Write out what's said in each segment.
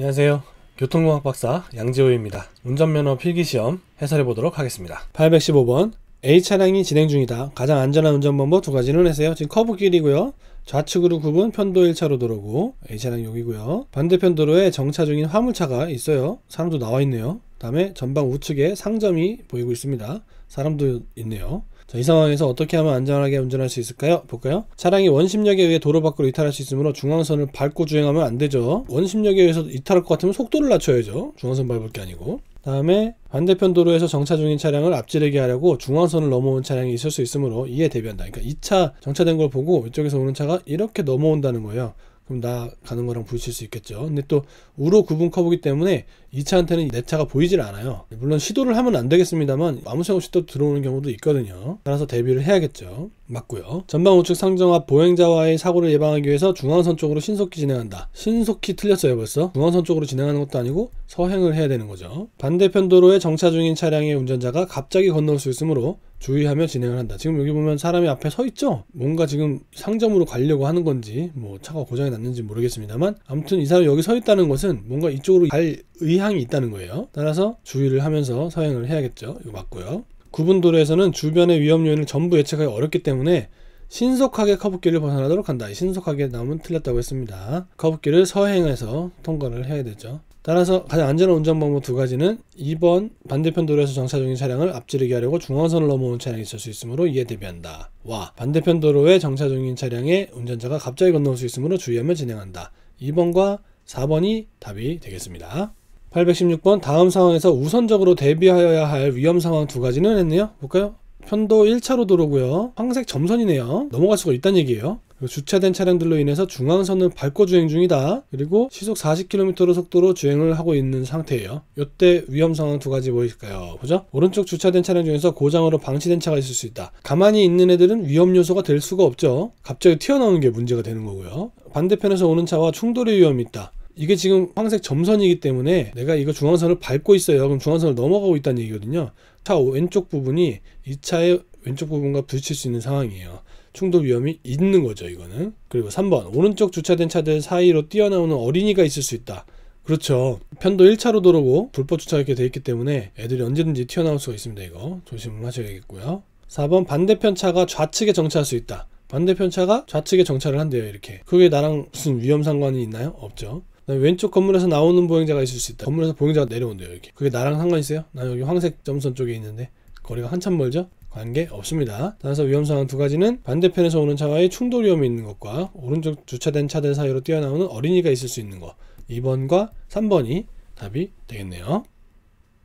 안녕하세요. 교통공학 박사 양지호입니다. 운전면허 필기시험 해설해 보도록 하겠습니다. 815번 A 차량이 진행 중이다. 가장 안전한 운전 방법 두 가지 는해세요 지금 커브길이고요. 좌측으로 구분 편도 1차로 도로고 A 차량 여기고요. 반대편 도로에 정차 중인 화물차가 있어요. 사람도 나와 있네요. 다음에 전방 우측에 상점이 보이고 있습니다. 사람도 있네요. 자, 이 상황에서 어떻게 하면 안전하게 운전할 수 있을까요? 볼까요? 차량이 원심력에 의해 도로 밖으로 이탈할 수 있으므로 중앙선을 밟고 주행하면 안 되죠. 원심력에 의해서 이탈할 것 같으면 속도를 낮춰야죠. 중앙선 밟을 게 아니고. 다음에 반대편 도로에서 정차 중인 차량을 앞지르게 하려고 중앙선을 넘어온 차량이 있을 수 있으므로 이에 대비한다. 그러니까 2차 정차된 걸 보고 이쪽에서 오는 차가 이렇게 넘어온다는 거예요. 그럼 나 가는 거랑 부딪힐 수 있겠죠. 근데 또 우로 구분 커브기 때문에 이 차한테는 내 차가 보이질 않아요. 물론 시도를 하면 안 되겠습니다만 아무 생각 없이 또 들어오는 경우도 있거든요. 따라서 대비를 해야겠죠. 맞고요. 전방 우측 상정 앞 보행자와의 사고를 예방하기 위해서 중앙선 쪽으로 신속히 진행한다. 신속히 틀렸어요 벌써. 중앙선 쪽으로 진행하는 것도 아니고 서행을 해야 되는 거죠. 반대편 도로에 정차 중인 차량의 운전자가 갑자기 건너올 수 있으므로 주의하며 진행을 한다. 지금 여기 보면 사람이 앞에 서 있죠? 뭔가 지금 상점으로 가려고 하는 건지 뭐 차가 고장이 났는지 모르겠습니다만 아무튼 이 사람이 여기 서 있다는 것은 뭔가 이쪽으로 갈 의향이 있다는 거예요. 따라서 주의를 하면서 서행을 해야겠죠. 이거 맞고요. 구분도로에서는 주변의 위험 요인을 전부 예측하기 어렵기 때문에 신속하게 커브길을 벗어나도록 한다. 신속하게 나오면 틀렸다고 했습니다. 커브길을 서행해서 통과를 해야 되죠. 따라서 가장 안전한 운전 방법 두 가지는 2번 반대편 도로에서 정차 중인 차량을 앞지르게 하려고 중앙선을 넘어온 차량이 있을 수 있으므로 이에 대비한다. 와 반대편 도로에 정차 중인 차량에 운전자가 갑자기 건너올 수 있으므로 주의하며 진행한다. 2번과 4번이 답이 되겠습니다. 816번 다음 상황에서 우선적으로 대비하여야 할 위험 상황 두 가지는 했네요. 볼까요? 편도 1차로 도로고요. 황색 점선이네요. 넘어갈 수가 있다는 얘기예요. 주차된 차량들로 인해서 중앙선은 밟고 주행 중이다. 그리고 시속 40km로 속도로 주행을 하고 있는 상태예요. 이때 위험 상황 두 가지 보일까요? 보죠. 오른쪽 주차된 차량 중에서 고장으로 방치된 차가 있을 수 있다. 가만히 있는 애들은 위험 요소가 될 수가 없죠. 갑자기 튀어나오는 게 문제가 되는 거고요. 반대편에서 오는 차와 충돌의 위험이 있다. 이게 지금 황색 점선이기 때문에 내가 이거 중앙선을 밟고 있어요. 그럼 중앙선을 넘어가고 있다는 얘기거든요. 차 왼쪽 부분이 이 차의 왼쪽 부분과 부딪힐 수 있는 상황이에요. 충돌 위험이 있는 거죠, 이거는. 그리고 3번. 오른쪽 주차된 차들 사이로 뛰어나오는 어린이가 있을 수 있다. 그렇죠. 편도 1차로 도로고 불법 주차 이렇게 돼 있기 때문에 애들이 언제든지 튀어나올 수가 있습니다, 이거. 조심하셔야겠고요. 4번. 반대편 차가 좌측에 정차할 수 있다. 반대편 차가 좌측에 정차를 한대요, 이렇게. 그게 나랑 무슨 위험 상관이 있나요? 없죠. 왼쪽 건물에서 나오는 보행자가 있을 수 있다. 건물에서 보행자가 내려온대요, 이렇게. 그게 나랑 상관 있어요? 나 여기 황색 점선 쪽에 있는데. 거리가 한참 멀죠? 관계 없습니다. 따라서 위험상황 두 가지는 반대편에서 오는 차와의 충돌 위험이 있는 것과 오른쪽 주차된 차들 사이로 뛰어나오는 어린이가 있을 수 있는 것 2번과 3번이 답이 되겠네요.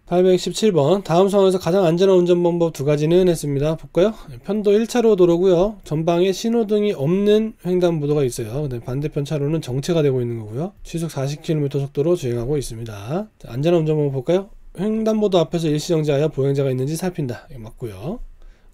817번 다음 상황에서 가장 안전한 운전 방법 두 가지는 했습니다. 볼까요? 네, 편도 1차로 도로고요. 전방에 신호등이 없는 횡단보도가 있어요. 근데 반대편 차로는 정체가 되고 있는 거고요. 시속 40km 속도로 주행하고 있습니다. 안전한 운전 방법 볼까요? 횡단보도 앞에서 일시정지하여 보행자가 있는지 살핀다. 맞고요.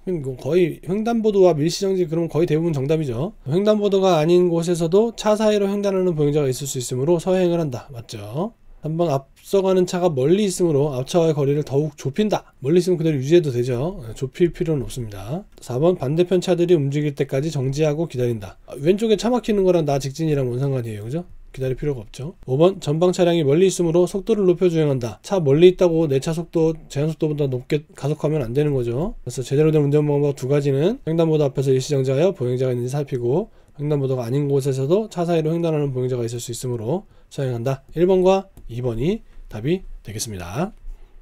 음, 뭐 거의 횡단보도와 밀시정지 그럼 거의 대부분 정답이죠. 횡단보도가 아닌 곳에서도 차 사이로 횡단하는 보행자가 있을 수 있으므로 서행을 한다. 맞죠? 한 번 앞서가는 차가 멀리 있으므로 앞차와의 거리를 더욱 좁힌다. 멀리 있으면 그대로 유지해도 되죠. 예, 좁힐 필요는 없습니다. 4번 반대편 차들이 움직일 때까지 정지하고 기다린다. 아, 왼쪽에 차 막히는 거랑 나 직진이랑 뭔 상관이에요. 그죠? 기다릴 필요가 없죠. 5번 전방 차량이 멀리 있으므로 속도를 높여 주행한다. 차 멀리 있다고 내 차 속도 제한 속도보다 높게 가속하면 안 되는 거죠. 그래서 제대로 된 운전 방법 두 가지는 횡단보도 앞에서 일시정지하여 보행자가 있는지 살피고 횡단보도가 아닌 곳에서도 차 사이로 횡단하는 보행자가 있을 수 있으므로 차행한다. 1번과 2번이 답이 되겠습니다.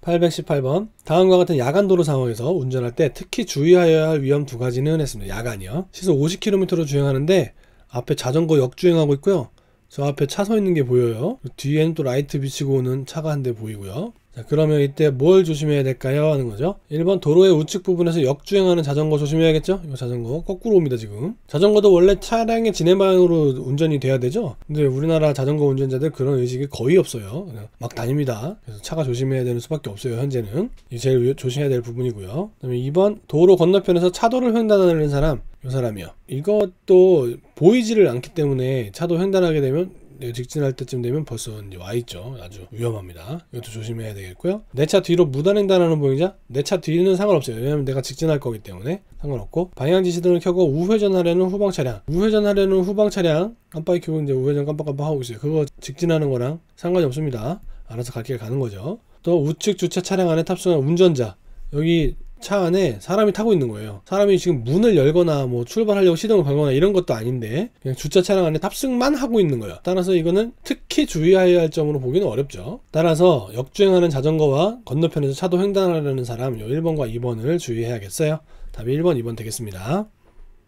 818번 다음과 같은 야간 도로 상황에서 운전할 때 특히 주의하여야 할 위험 두 가지는 했습니다. 야간이요. 시속 50km로 주행하는데 앞에 자전거 역주행하고 있고요. 저 앞에 차 서 있는 게 보여요. 뒤에는 또 라이트 비치고 오는 차가 한 대 보이고요. 자, 그러면 이때 뭘 조심해야 될까요? 하는 거죠. 1번 도로의 우측 부분에서 역주행하는 자전거 조심해야겠죠? 이 자전거 거꾸로 옵니다, 지금. 자전거도 원래 차량의 진해 방향으로 운전이 돼야 되죠? 근데 우리나라 자전거 운전자들 그런 의식이 거의 없어요. 막 다닙니다. 그래서 차가 조심해야 되는 수밖에 없어요, 현재는. 이 제일 조심해야 될 부분이고요. 그다음에 2번 도로 건너편에서 차도를 횡단하는 사람. 이 사람이요. 이것도 보이지를 않기 때문에 차도 횡단하게 되면 네, 직진할 때쯤 되면 벌써 이제 와 있죠. 아주 위험합니다. 이것도 조심해야 되겠고요. 내 차 뒤로 무단횡단하는 보행자, 내 차 뒤는 상관없어요. 왜냐면 내가 직진할 거기 때문에 상관없고 방향지 시등을 켜고 우회전하려는 후방 차량, 우회전하려는 후방 차량 깜빡이 켜고 이제 우회전 깜빡깜빡 하고 있어요. 그거 직진하는 거랑 상관이 없습니다. 알아서 갈 길 가는 거죠. 또 우측 주차 차량 안에 탑승한 운전자 여기 차 안에 사람이 타고 있는 거예요. 사람이 지금 문을 열거나 뭐 출발하려고 시동을 걸거나 이런 것도 아닌데 그냥 주차 차량 안에 탑승만 하고 있는 거예요. 따라서 이거는 특히 주의해야 할 점으로 보기는 어렵죠. 따라서 역주행하는 자전거와 건너편에서 차도 횡단하려는 사람 요 1번과 2번을 주의해야겠어요. 답이 1번, 2번 되겠습니다.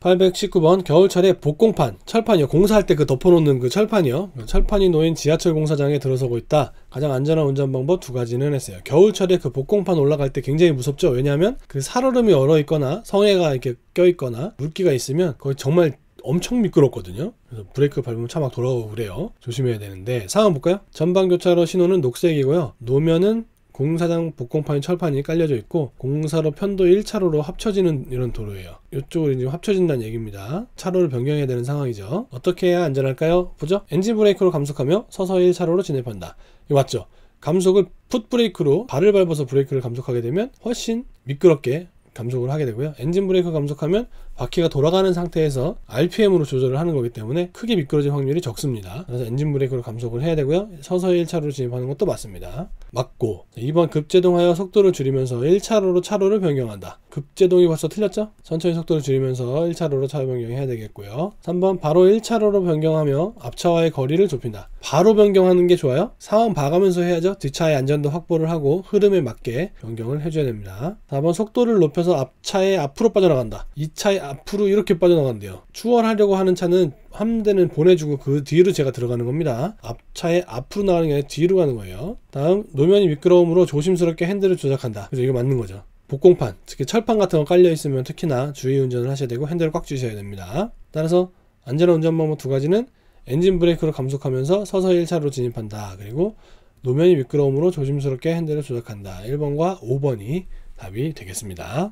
819번 겨울철에 복공판 철판이요 공사할 때 그 덮어놓는 그 철판이요 철판이 놓인 지하철 공사장에 들어서고 있다 가장 안전한 운전 방법 두 가지는 했어요 겨울철에 그 복공판 올라갈 때 굉장히 무섭죠 왜냐하면 그 살얼음이 얼어 있거나 성에가 이렇게 껴 있거나 물기가 있으면 거기 정말 엄청 미끄럽거든요 그래서 브레이크 밟으면 차 막 돌아오고 그래요 조심해야 되는데 상황 볼까요 전방 교차로 신호는 녹색이고요 노면은 공사장 복공판이 철판이 깔려져 있고 공사로 편도 1차로로 합쳐지는 이런 도로예요. 이쪽으로 이제 합쳐진다는 얘기입니다. 차로를 변경해야 되는 상황이죠. 어떻게 해야 안전할까요? 보죠. 엔진 브레이크로 감속하며 서서히 1차로로 진입한다. 이거 맞죠? 감속을 풋 브레이크로 발을 밟아서 브레이크를 감속하게 되면 훨씬 미끄럽게 감속을 하게 되고요. 엔진 브레이크 감속하면 바퀴가 돌아가는 상태에서 RPM으로 조절을 하는 거기 때문에 크게 미끄러질 확률이 적습니다. 그래서 엔진 브레이크로 감속을 해야 되고요. 서서히 1차로로 진입하는 것도 맞습니다. 맞고 이번 급제동하여 속도를 줄이면서 1차로로 차로를 변경한다. 급제동이 벌써 틀렸죠? 천천히 속도를 줄이면서 1차로로 차로 변경해야 되겠고요. 3번 바로 1차로로 변경하며 앞차와의 거리를 좁힌다. 바로 변경하는 게 좋아요. 상황 봐가면서 해야죠. 뒷차의 안전도 확보를 하고 흐름에 맞게 변경을 해줘야 됩니다. 4번 속도를 높여서 앞차에 앞으로 빠져나간다. 2차의 앞으로 이렇게 빠져나간대요. 추월하려고 하는 차는 함 대는 보내주고 그 뒤로 제가 들어가는 겁니다. 앞차에 앞으로 나가는 게 아니라 뒤로 가는 거예요. 다음 노면이 미끄러움으로 조심스럽게 핸들을 조작한다. 그래서 이거 맞는 거죠. 복공판, 특히 철판 같은 거 깔려 있으면 특히나 주의 운전을 하셔야 되고 핸들을 꽉 쥐셔야 됩니다. 따라서 안전한 운전 방법 두 가지는 엔진 브레이크를 감속하면서 서서히 1차로 진입한다. 그리고 노면이 미끄러움으로 조심스럽게 핸들을 조작한다. 1번과 5번이 답이 되겠습니다.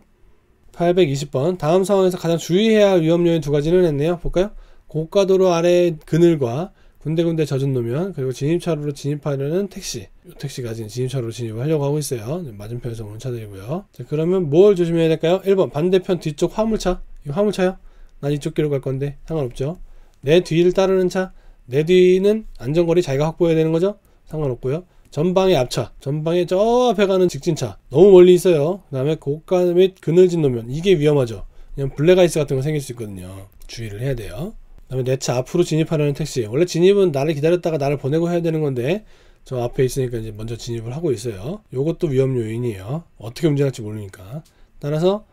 820번 다음 상황에서 가장 주의해야 할 위험 요인 두가지를 했네요. 볼까요? 고가도로 아래 그늘과 군데군데 젖은 노면 그리고 진입차로로 진입하려는 택시 택시가 지금 진입차로로 진입을 하려고 하고 있어요. 네, 맞은편에서 오 차들이고요. 자 그러면 뭘 조심해야 될까요? 1번 반대편 뒤쪽 화물차 이 화물차요? 난 이쪽 길로 갈 건데 상관없죠. 내 뒤를 따르는 차내 뒤는 안전거리 자기가 확보해야 되는 거죠? 상관없고요. 전방의 앞차, 전방의 저 앞에 가는 직진차 너무 멀리 있어요. 그 다음에 고가 및 그늘진 노면 이게 위험하죠. 그냥 블랙아이스 같은 거 생길 수 있거든요. 주의를 해야 돼요. 그 다음에 내 차 앞으로 진입하려는 택시 원래 진입은 나를 기다렸다가 나를 보내고 해야 되는 건데 저 앞에 있으니까 이제 먼저 진입을 하고 있어요. 이것도 위험 요인이에요. 어떻게 움직일지 모르니까. 따라서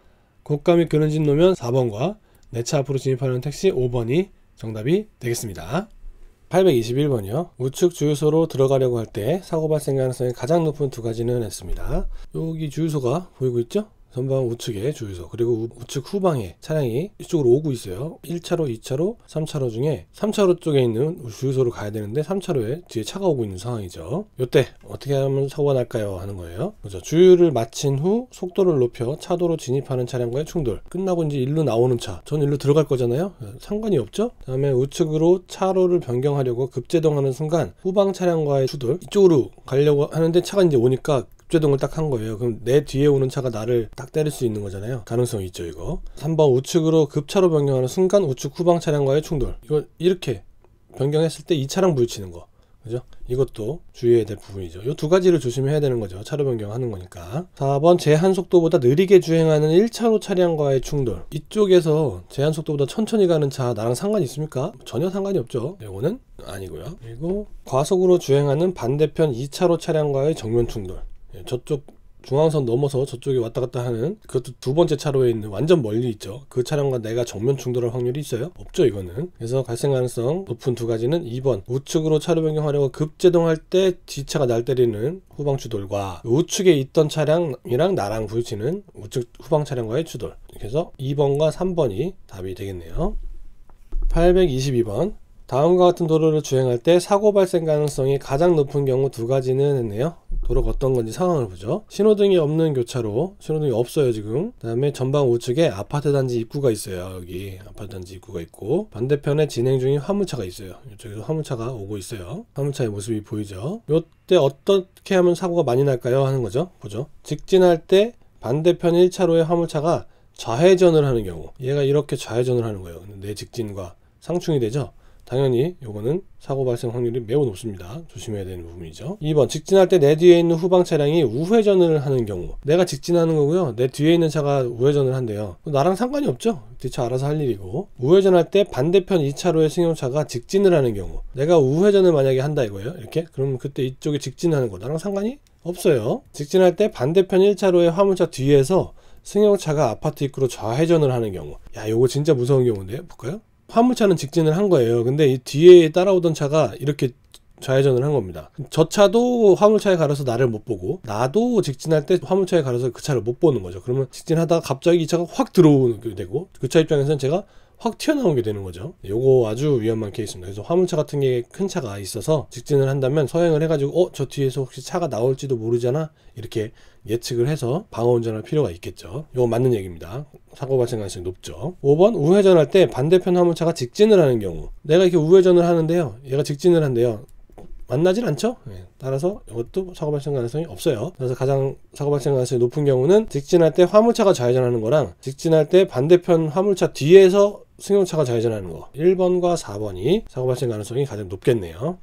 고가 및 그늘진 노면 4번과 내 차 앞으로 진입하려는 택시 5번이 정답이 되겠습니다. 821번이요. 우측 주유소로 들어가려고 할 때 사고 발생 가능성이 가장 높은 두 가지는 했습니다. 여기 주유소가 보이고 있죠? 전방 우측에 주유소 그리고 우측 후방에 차량이 이쪽으로 오고 있어요 1차로 2차로 3차로 중에 3차로 쪽에 있는 주유소로 가야 되는데 3차로에 뒤에 차가 오고 있는 상황이죠 이때 어떻게 하면 사고가 날까요 하는 거예요 그렇죠 주유를 마친 후 속도를 높여 차도로 진입하는 차량과의 충돌 끝나고 이제 일로 나오는 차 전 일로 들어갈 거잖아요 상관이 없죠 다음에 우측으로 차로를 변경하려고 급제동하는 순간 후방 차량과의 충돌 이쪽으로 가려고 하는데 차가 이제 오니까 접제동을 딱 한 거예요. 그럼 내 뒤에 오는 차가 나를 딱 때릴 수 있는 거잖아요. 가능성이 있죠, 이거. 3번 우측으로 급차로 변경하는 순간 우측 후방 차량과의 충돌. 이거 이렇게 변경했을 때 이 차랑 부딪히는 거. 그죠? 이것도 주의해야 될 부분이죠. 이 두 가지를 조심해야 되는 거죠. 차로 변경하는 거니까. 4번 제한 속도보다 느리게 주행하는 1차로 차량과의 충돌. 이쪽에서 제한 속도보다 천천히 가는 차 나랑 상관이 있습니까? 전혀 상관이 없죠. 이거는 아니고요. 그리고 과속으로 주행하는 반대편 2차로 차량과의 정면 충돌. 예, 저쪽 중앙선 넘어서 저쪽에 왔다 갔다 하는 그것도 두 번째 차로에 있는 완전 멀리 있죠 그 차량과 내가 정면 충돌할 확률이 있어요 없죠 이거는 그래서 발생 가능성 높은 두 가지는 2번 우측으로 차로 변경하려고 급제동할 때 뒤차가 날 때리는 후방 추돌과 우측에 있던 차량이랑 나랑 부딪히는 우측 후방 차량과의 추돌 그래서 2번과 3번이 답이 되겠네요 822번 다음과 같은 도로를 주행할 때 사고 발생 가능성이 가장 높은 경우 두 가지는 했네요. 도로가 어떤 건지 상황을 보죠. 신호등이 없는 교차로, 신호등이 없어요, 지금. 그 다음에 전방 우측에 아파트 단지 입구가 있어요, 여기. 아파트 단지 입구가 있고, 반대편에 진행 중인 화물차가 있어요. 이쪽에서 화물차가 오고 있어요. 화물차의 모습이 보이죠. 요때 어떻게 하면 사고가 많이 날까요? 하는 거죠. 보죠. 직진할 때 반대편 1차로의 화물차가 좌회전을 하는 경우. 얘가 이렇게 좌회전을 하는 거예요. 내 직진과 상충이 되죠. 당연히 요거는 사고 발생 확률이 매우 높습니다. 조심해야 되는 부분이죠. 2번 직진할 때 내 뒤에 있는 후방 차량이 우회전을 하는 경우 내가 직진하는 거고요. 내 뒤에 있는 차가 우회전을 한대요. 뭐 나랑 상관이 없죠. 뒤차 네 알아서 할 일이고 우회전할 때 반대편 2차로의 승용차가 직진을 하는 경우 내가 우회전을 만약에 한다 이거예요. 이렇게 그럼 그때 이쪽에 직진하는 거 나랑 상관이 없어요. 직진할 때 반대편 1차로의 화물차 뒤에서 승용차가 아파트 입구로 좌회전을 하는 경우 야 요거 진짜 무서운 경우인데요. 볼까요? 화물차는 직진을 한 거예요. 근데 이 뒤에 따라오던 차가 이렇게 좌회전을 한 겁니다. 저 차도 화물차에 가려서 나를 못 보고 나도 직진할 때 화물차에 가려서 그 차를 못 보는 거죠. 그러면 직진하다가 갑자기 이 차가 확 들어오게 되고 그 차 입장에서는 제가 확 튀어나오게 되는 거죠 요거 아주 위험한 케이스입니다 그래서 화물차 같은 게 큰 차가 있어서 직진을 한다면 서행을 해가지고 어 저 뒤에서 혹시 차가 나올지도 모르잖아 이렇게 예측을 해서 방어 운전할 필요가 있겠죠 이거 맞는 얘기입니다 사고 발생 가능성이 높죠 5번 우회전할 때 반대편 화물차가 직진을 하는 경우 내가 이렇게 우회전을 하는데요 얘가 직진을 한대요 만나질 않죠 예, 따라서 이것도 사고 발생 가능성이 없어요 그래서 가장 사고 발생 가능성이 높은 경우는 직진할 때 화물차가 좌회전하는 거랑 직진할 때 반대편 화물차 뒤에서 승용차가 좌회전하는 거 1번과 4번이 사고 발생 가능성이 가장 높겠네요